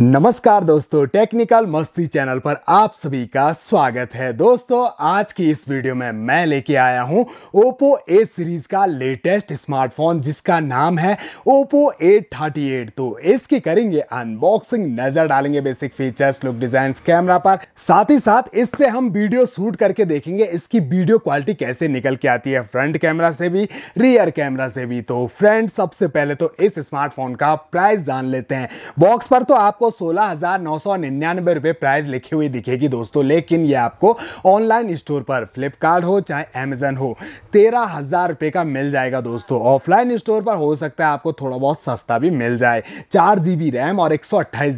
नमस्कार दोस्तों टेक्निकल मस्ती चैनल पर आप सभी का स्वागत है दोस्तों आज की इस वीडियो में मैं लेके आया हूं ओप्पो ए सीरीज का लेटेस्ट स्मार्टफोन जिसका नाम है ओप्पो एट तो इसकी करेंगे अनबॉक्सिंग नजर डालेंगे basic features look design camera पर साथ ही साथ इससे हम वीडियो शूट करके देखेंगे इसकी वीडियो क्वालिटी कैसे निकल के आती है फ्रंट कैमरा से भी रियर कैमरा से भी तो फ्रेंड सबसे पहले तो इस स्मार्टफोन का प्राइस जान लेते हैं बॉक्स पर तो आपको सोलह रुपए प्राइस लिखी हुई दिखेगी दोस्तों लेकिन ये आपको ऑनलाइन स्टोर पर फ्लिपकार्ट हो चाहे अमेजन हो तेरह हजार रुपए का मिल जाएगा दोस्तों ऑफलाइन स्टोर पर हो सकता है आपको थोड़ा बहुत सस्ता भी मिल जाए चार जीबी रैम और एक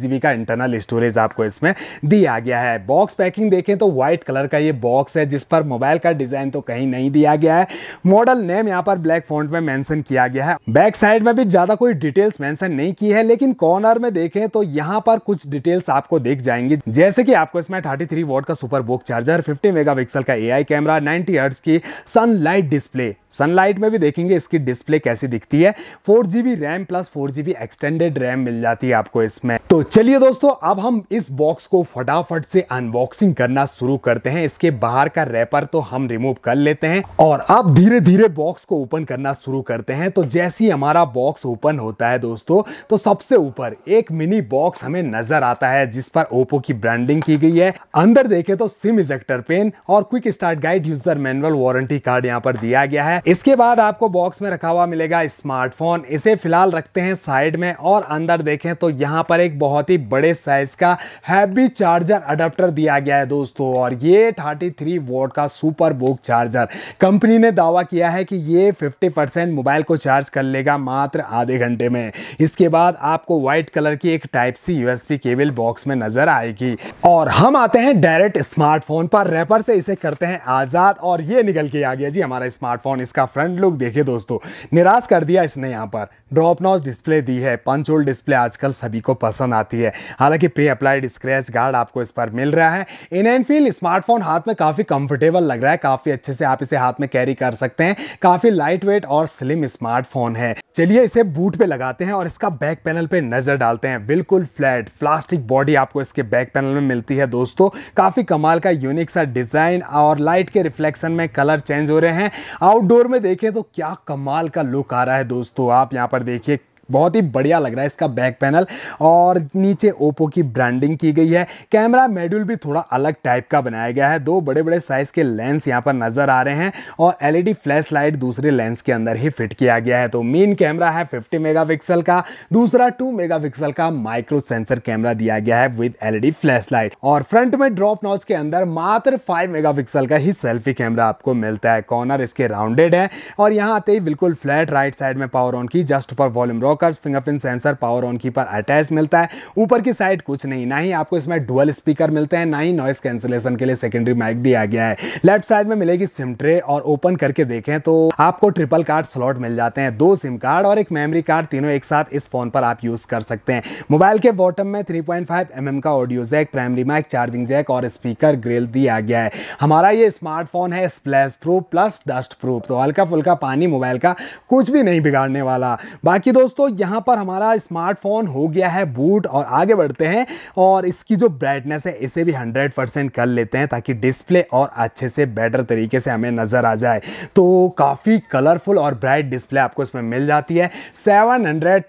जीबी का इंटरनल स्टोरेज आपको इसमें दिया गया है बॉक्स पैकिंग देखें तो व्हाइट कलर का ये बॉक्स है जिस पर मोबाइल का डिजाइन तो कहीं नहीं दिया गया है मॉडल नेम यहाँ पर ब्लैक फॉन्ट में मेंशन किया गया है बैक साइड में भी ज्यादा कोई डिटेल्स मेंशन नहीं की है लेकिन कॉर्नर में देखें तो यहाँ यहाँ पर कुछ डिटेल्स आपको देख जाएंगे जैसे कि आपको इसमें 33 थ्री वोट का सुपर बुक चार्जर 50 मेगापिक्सल का एआई कैमरा 90 हर्ट्ज की सनलाइट डिस्प्ले सनलाइट में भी देखेंगे इसकी डिस्प्ले कैसी दिखती है four GB RAM plus four GB extended RAM मिल जाती है आपको इसमें तो चलिए दोस्तों अब हम इस बॉक्स को फटाफट से अनबॉक्सिंग करना शुरू करते हैं इसके बाहर का रैपर तो हम रिमूव कर लेते हैं और अब धीरे धीरे बॉक्स को ओपन करना शुरू करते हैं तो जैसे ही हमारा बॉक्स ओपन होता है दोस्तों तो सबसे ऊपर एक मिनी बॉक्स हमें नजर आता है जिस पर ओप्पो की ब्रांडिंग की गई है अंदर देखे तो सिम इजेक्टर पेन और quick start guide user manual warranty card यहाँ पर दिया गया है इसके बाद आपको बॉक्स में रखा हुआ मिलेगा स्मार्टफोन इसे फिलहाल रखते हैं साइड में और अंदर देखें तो यहाँ पर एक बहुत ही बड़े साइज का हैवी चार्जर अडाप्टर दिया गया है दोस्तों और ये 33 वोट का सुपर बुक चार्जर कंपनी ने दावा किया है कि ये 50 परसेंट मोबाइल को चार्ज कर लेगा मात्र आधे घंटे में इसके बाद आपको व्हाइट कलर की एक type C USB cable box में नजर आएगी और हम आते हैं डायरेक्ट स्मार्टफोन पर रैपर से इसे करते हैं आजाद और ये निकल के आ गया जी हमारा स्मार्टफोन इसका फ्रंट लुक देखिए दोस्तों निराश कर दिया इसने यहाँ पर ड्रॉप नॉच डिस्प्ले दी है पंच होल डिस्प्ले आजकल सभी को पसंद आती है हालांकि प्री अप्लाइड स्क्रैच गार्ड आपको इस पर मिल रहा है इन एंड फील स्मार्टफोन हाथ में काफ़ी कंफर्टेबल लग रहा है काफ़ी अच्छे से आप इसे हाथ में कैरी कर सकते हैं काफ़ी लाइट वेट और स्लिम स्मार्टफोन है चलिए इसे बूट पे लगाते हैं और इसका बैक पैनल पे नज़र डालते हैं बिल्कुल फ्लैट प्लास्टिक बॉडी आपको इसके बैक पैनल में मिलती है दोस्तों काफ़ी कमाल का यूनिक सा डिज़ाइन और लाइट के रिफ्लेक्शन में कलर चेंज हो रहे हैं आउटडोर में देखें तो क्या कमाल का लुक आ रहा है दोस्तों आप यहाँ पर देखिए बहुत ही बढ़िया लग रहा है इसका बैक पैनल और नीचे ओप्पो की ब्रांडिंग की गई है कैमरा मेड्यूल भी थोड़ा अलग टाइप का बनाया गया है दो बड़े बड़े साइज़ के लेंस यहाँ पर नज़र आ रहे हैं और एलईडी फ्लैश लाइट दूसरे लेंस के अंदर ही फिट किया गया है तो मेन कैमरा है फिफ्टी मेगा का दूसरा टू मेगा का माइक्रो सेंसर कैमरा दिया गया है विद एलईडी फ्लैश लाइट और फ्रंट में ड्रॉप नॉच के अंदर मात्र फाइव मेगा का ही सेल्फी कैमरा आपको मिलता है कॉर्नर इसके राउंडेड है और यहाँ आते ही बिल्कुल फ्लैट राइट साइड में पावर ऑन की जस्ट पर वॉल्यूम रॉक डॉकर्स fingerprint sensor power on key पर अटैच मिलता है ऊपर की साइड कुछ नहीं ना ही आपको इसमें डुअल स्पीकर मिलते हैं ना ही नॉइस कैंसिलेशन के लिए सेकेंडरी माइक दिया गया है लेफ्ट साइड में मिलेगी सिम ट्रे और ओपन करके देखें तो आपको ट्रिपल कार्ड स्लॉट मिल जाते हैं दो सिम कार्ड और एक मेमोरी कार्ड तीनों एक साथ इस फोन पर आप यूज कर सकते हैं मोबाइल के बॉटम में थ्री पॉइंट mm का audio jack primary mic charging jack और स्पीकर ग्रिल दिया गया है हमारा ये स्मार्टफोन है splash proof plus dust proof तो हल्का फुल्का पानी मोबाइल का कुछ भी नहीं बिगाड़ने वाला बाकी दोस्तों दोस्तों यहाँ पर हमारा स्मार्टफोन हो गया है बूट और आगे बढ़ते हैं और इसकी जो ब्राइटनेस है इसे भी हंड्रेड परसेंट कर लेते हैं ताकि डिस्प्ले और अच्छे से बेटर तरीके से हमें नज़र आ जाए तो काफ़ी कलरफुल और ब्राइट डिस्प्ले आपको इसमें मिल जाती है 720 हंड्रेड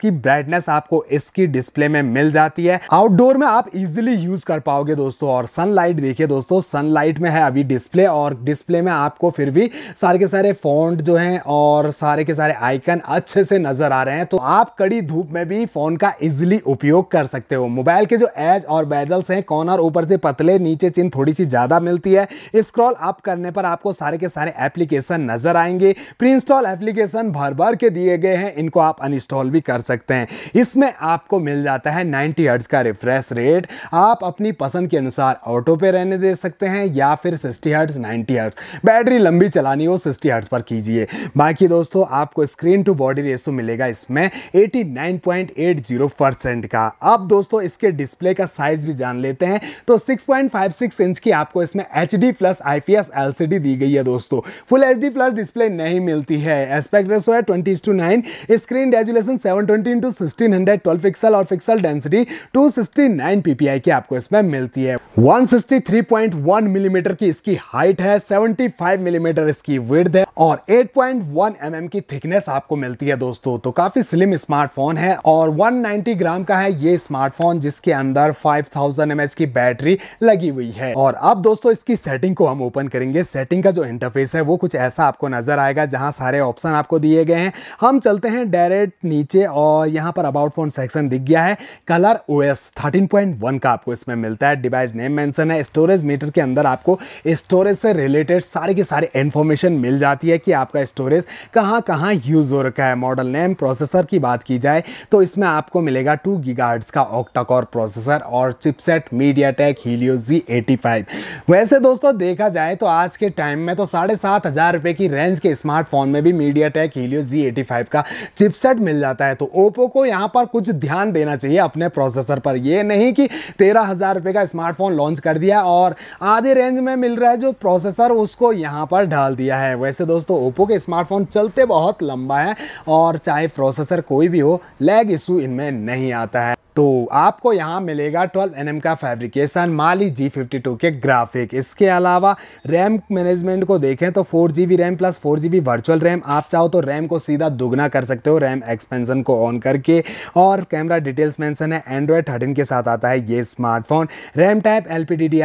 की ब्राइटनेस आपको इसकी डिस्प्ले में मिल जाती है आउटडोर में आप इजिली यूज कर पाओगे दोस्तों और सनलाइट देखिए दोस्तों सनलाइट में है अभी डिस्प्ले और डिस्प्ले में आपको फिर भी सारे के सारे फोन जो हैं और सारे के सारे आइकन अच्छे से नजर नजर आ रहे हैं तो आप कड़ी धूप में भी फोन का इजिली उपयोग कर सकते हो मोबाइल के जो एज और बेजल्स हैं कॉर्नर ऊपर से पतले नीचे चिन्ह थोड़ी सी ज्यादा मिलती है स्क्रॉल अप करने पर आपको सारे के सारे एप्लीकेशन नजर आएंगे प्री इंस्टॉल एप्लीकेशन भर भर के दिए गए हैं इनको आप अनस्टॉल भी कर सकते हैं इसमें आपको मिल जाता है नाइनटी हर्ट्स का रिफ्रेश रेट आप अपनी पसंद के अनुसार ऑटो पे रहने दे सकते हैं या फिर sixty hertz ninety hertz battery लंबी चलानी हो सिक्सटी हर्ट्स पर कीजिए बाकी दोस्तों आपको स्क्रीन टू बॉडी रेसो मिलेगा मिलेगा इसमें 89.80 परसेंट का अब दोस्तों इसके डिस्प्ले का साइज भी जान लेते हैं तो 6.56 इंच की आपको इसमें H D plus I P S L C D दी गई है दोस्तों full H D plus display नहीं मिलती है एस्पेक्ट रेसो है twenty to nine screen resolution seven twenty into sixteen hundred twelve pixel और pixel density two sixty nine P P I की आपको इसमें मिलती है 163.1 मिलीमीटर mm की इसकी हाइट है 75 मिलीमीटर mm इसकी विड है और 8.1 mm की थिकनेस आपको मिलती है दोस्तों तो काफी स्लिम स्मार्टफोन है और 190 ग्राम का है ये स्मार्टफोन जिसके अंदर 5000 थाउजेंड की बैटरी लगी हुई है और अब दोस्तों इसकी सेटिंग को हम ओपन करेंगे सेटिंग का जो इंटरफेस है वो कुछ ऐसा आपको नजर आएगा जहाँ सारे ऑप्शन आपको दिए गए हैं हम चलते हैं डायरेक्ट नीचे और यहाँ पर अबाउट फोन सेक्शन दिख गया है कलर ओ एस का आपको इसमें मिलता है डिवाइस नेम नेम मेंशन है स्टोरेज मीटर के अंदर आपको स्टोरेज से रिलेटेड सारे के सारे इन्फॉर्मेशन मिल जाती है कि आपका स्टोरेज कहाँ कहाँ यूज़ हो रखा है मॉडल नेम प्रोसेसर की बात की जाए तो इसमें आपको मिलेगा टू गीगाहर्ट्ज़ का ऑक्टाकोर प्रोसेसर और chipset MediaTek Helio G वैसे दोस्तों देखा जाए तो आज के टाइम में तो साढ़े सात हज़ार रुपये की रेंज के स्मार्टफोन में भी मीडिया टेक हीलियो जी का चिपसेट मिल जाता है तो ओप्पो को यहाँ पर कुछ ध्यान देना चाहिए अपने प्रोसेसर पर यह नहीं कि तेरह हज़ार का स्मार्टफोन फ़ोन लॉन्च कर दिया और आधे रेंज में मिल रहा है जो प्रोसेसर उसको यहाँ पर ढाल दिया है वैसे दोस्तों ओप्पो के स्मार्टफोन चलते बहुत लंबा है और चाहे प्रोसेसर कोई भी हो लैग इशू इनमें नहीं आता है तो आपको यहाँ मिलेगा 12 एन का fabrication Mali G fifty two के ग्राफिक इसके अलावा रैम मैनेजमेंट को देखें तो four G RAM plus four G virtual RAM आप चाहो तो रैम को सीधा दुगना कर सकते हो रैम एक्सपेंसन को ऑन करके और कैमरा डिटेल्स मेंशन है एंड्रॉयड थर्टीन के साथ आता है ये smartphone RAM type L P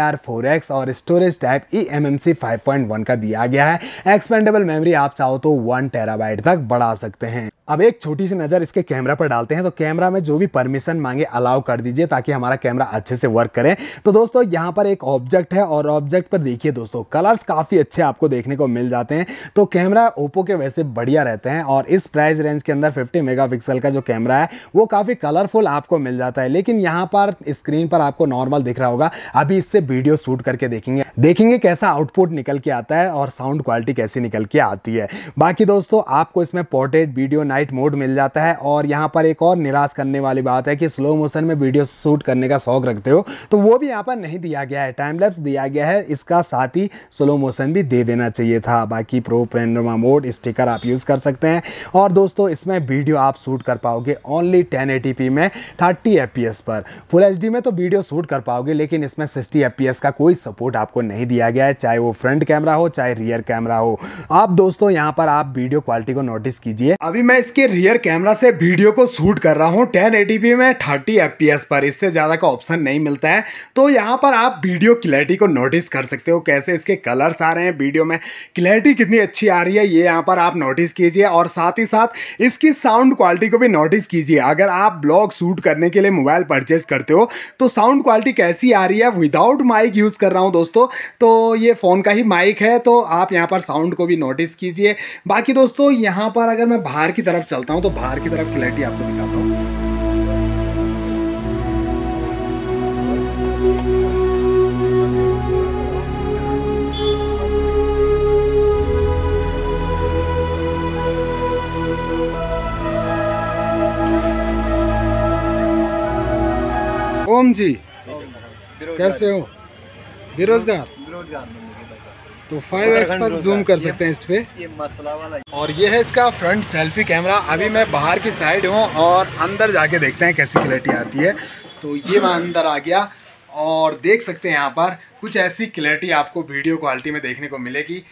और storage type E M M C five point one का दिया गया है एक्सपेंडेबल मेमरी आप चाहो तो वन टेराबाइट तक बढ़ा सकते हैं अब एक छोटी सी नज़र इसके कैमरा पर डालते हैं तो कैमरा में जो भी परमिशन मांगे अलाउ कर दीजिए ताकि हमारा कैमरा अच्छे से वर्क करे तो दोस्तों यहाँ पर एक ऑब्जेक्ट है और ऑब्जेक्ट पर देखिए दोस्तों कलर्स काफ़ी अच्छे आपको देखने को मिल जाते हैं तो कैमरा ओप्पो के वैसे बढ़िया रहते हैं और इस प्राइस रेंज के अंदर फिफ्टी मेगा का जो कैमरा है वो काफ़ी कलरफुल आपको मिल जाता है लेकिन यहाँ पर स्क्रीन पर आपको नॉर्मल दिख रहा होगा अभी इससे वीडियो शूट करके देखेंगे देखेंगे कैसा आउटपुट निकल के आता है और साउंड क्वालिटी कैसी निकल के आती है बाकी दोस्तों आपको इसमें पोर्ट्रेट वीडियो नाइट मोड मिल जाता है और यहाँ पर एक और निराश करने वाली बात है कि स्लो मोशन में वीडियो शूट करने का शौक रखते हो तो वो भी यहाँ पर नहीं दिया गया है टाइम लैप्स दिया गया है इसका साथ ही स्लो मोशन भी दे देना चाहिए था बाकी प्रो प्रेनमा मोड स्टिकर आप यूज़ कर सकते हैं और दोस्तों इसमें वीडियो आप शूट कर पाओगे ओनली टेन में थर्टी एफ पर फुल एच में तो वीडियो शूट कर पाओगे लेकिन इसमें सिक्सटी एफ का कोई सपोर्ट आपको नहीं दिया गया है चाहे वो फ्रंट कैमरा हो चाहे रियर कैमरा हो आप दोस्तों यहाँ पर आप वीडियो क्वालिटी को नोटिस कीजिए अभी मैं इसके के रियर कैमरा से वीडियो को शूट कर रहा हूँ टेन में थर्टी एफ पर इससे ज़्यादा का ऑप्शन नहीं मिलता है तो यहाँ पर आप वीडियो क्लैरिटी को नोटिस कर सकते हो कैसे इसके कलर्स आ रहे हैं वीडियो में क्लैरिटी कितनी अच्छी आ रही है ये यहाँ पर आप नोटिस कीजिए और साथ ही साथ इसकी साउंड क्वालिटी को भी नोटिस कीजिए अगर आप ब्लॉग शूट करने के लिए मोबाइल परचेज करते हो तो साउंड क्वालिटी कैसी आ रही है विदाउट माइक यूज़ कर रहा हूँ दोस्तों तो ये फ़ोन का ही माइक है तो आप यहाँ पर साउंड को भी नोटिस कीजिए बाकी दोस्तों यहाँ पर अगर मैं बाहर की तरफ तरफ चलता हूँ तो बाहर की तरफ क्लैरिटी आपको दिखाता हूँ ओम जी कैसे हो बेरोजगार बेरोजगार तो 5x तक जूम कर सकते हैं इस पर मसला वाला और ये है इसका फ्रंट सेल्फी कैमरा अभी मैं बाहर की साइड हूँ और अंदर जाके देखते हैं कैसी क्लैरिटी आती है तो ये मैं अंदर आ गया और देख सकते हैं यहाँ पर कुछ ऐसी क्लैरिटी आपको वीडियो क्वालिटी में देखने को मिलेगी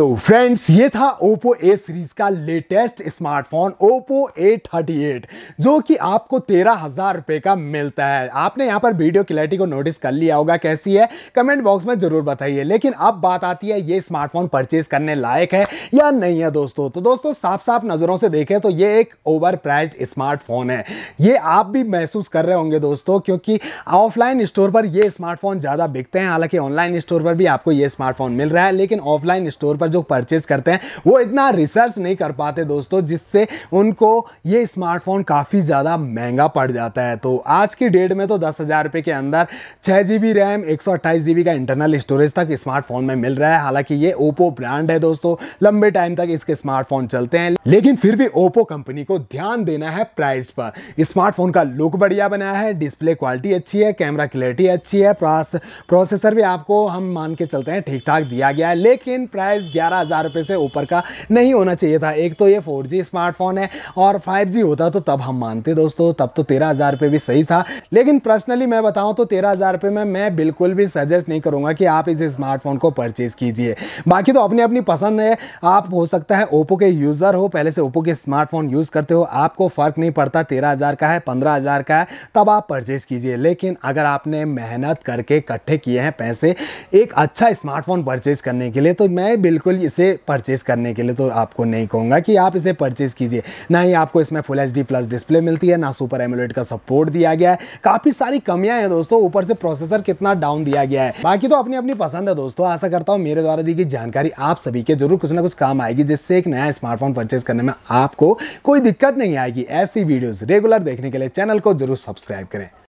तो फ्रेंड्स ये था ओप्पो ए सीरीज का लेटेस्ट स्मार्टफोन ओप्पो एट जो कि आपको तेरह हजार रुपए का मिलता है आपने यहां पर वीडियो क्लैरिटी को नोटिस कर लिया होगा कैसी है कमेंट बॉक्स में ज़रूर बताइए लेकिन अब बात आती है ये स्मार्टफोन परचेज करने लायक है या नहीं है दोस्तों तो दोस्तों साफ साफ नज़रों से देखें तो ये एक ओवर प्राइज स्मार्टफोन है ये आप भी महसूस कर रहे होंगे दोस्तों क्योंकि ऑफलाइन स्टोर पर यह स्मार्टफोन ज़्यादा बिकते हैं हालांकि ऑनलाइन स्टोर पर भी आपको यह स्मार्टफोन मिल रहा है लेकिन ऑफलाइन स्टोर पर जो परचेज करते हैं वो इतना रिसर्च नहीं कर पाते दोस्तों जिससे उनको ये स्मार्टफोन काफ़ी ज़्यादा महंगा पड़ जाता है तो आज की डेट में तो दस हज़ार रुपये के अंदर छः जी बी रैम एक सौ अट्ठाईस जी बी का इंटरनल स्टोरेज तक स्मार्टफोन में मिल रहा है हालांकि ये ओप्पो ब्रांड है दोस्तों लंबे टाइम तक इसके स्मार्टफोन चलते हैं लेकिन फिर भी ओप्पो कंपनी को ध्यान देना है प्राइस पर स्मार्टफोन का लुक बढ़िया बनाया है डिस्प्ले क्वालिटी अच्छी है कैमरा क्लियरिटी अच्छी है प्रोसेसर भी आपको हम मान के चलते हैं ठीक ठाक दिया गया है लेकिन प्राइस ग्यारह हज़ार रुपये से ऊपर का नहीं होना चाहिए था एक तो ये फोर स्मार्टफोन है और फाइव होता तो तब हम मानते दोस्तों तब तो तेरह हज़ार रुपये भी सही था लेकिन पर्सनली मैं बताऊँ तो तेरह हज़ार रुपये में मैं बिल्कुल भी सजेस्ट नहीं करूँगा कि आप इस स्मार्टफोन को परचेज़ कीजिए बाकी तो अपनी अपनी पसंद है आप हो सकता है ओप्पो के यूज़र हो पहले से ओप्पो के स्मार्टफोन यूज़ करते हो आपको फ़र्क नहीं पड़ता तेरह हज़ार का है पंद्रह हज़ार का है तब आप परचेज़ कीजिए लेकिन अगर आपने मेहनत करके इकट्ठे किए हैं पैसे एक अच्छा स्मार्टफोन परचेज़ करने के लिए तो मैं बिल्कुल बिल्कुल इसे परचेज़ करने के लिए तो आपको नहीं कहूँगा कि आप इसे परचेज़ कीजिए ना ही आपको इसमें फुल एच प्लस डिस्प्ले मिलती है ना सुपर एमुलेट का सपोर्ट दिया गया है काफ़ी सारी कमियाँ हैं दोस्तों ऊपर से प्रोसेसर कितना डाउन दिया गया है बाकी तो अपनी अपनी पसंद है दोस्तों आशा करता हूँ मेरे द्वारा दी गई जानकारी आप सभी के जरूर कुछ ना कुछ काम आएगी जिससे एक नया स्मार्टफोन परचेज करने में आपको कोई दिक्कत नहीं आएगी ऐसी वीडियोज रेगुलर देखने के लिए चैनल को जरूर सब्सक्राइब करें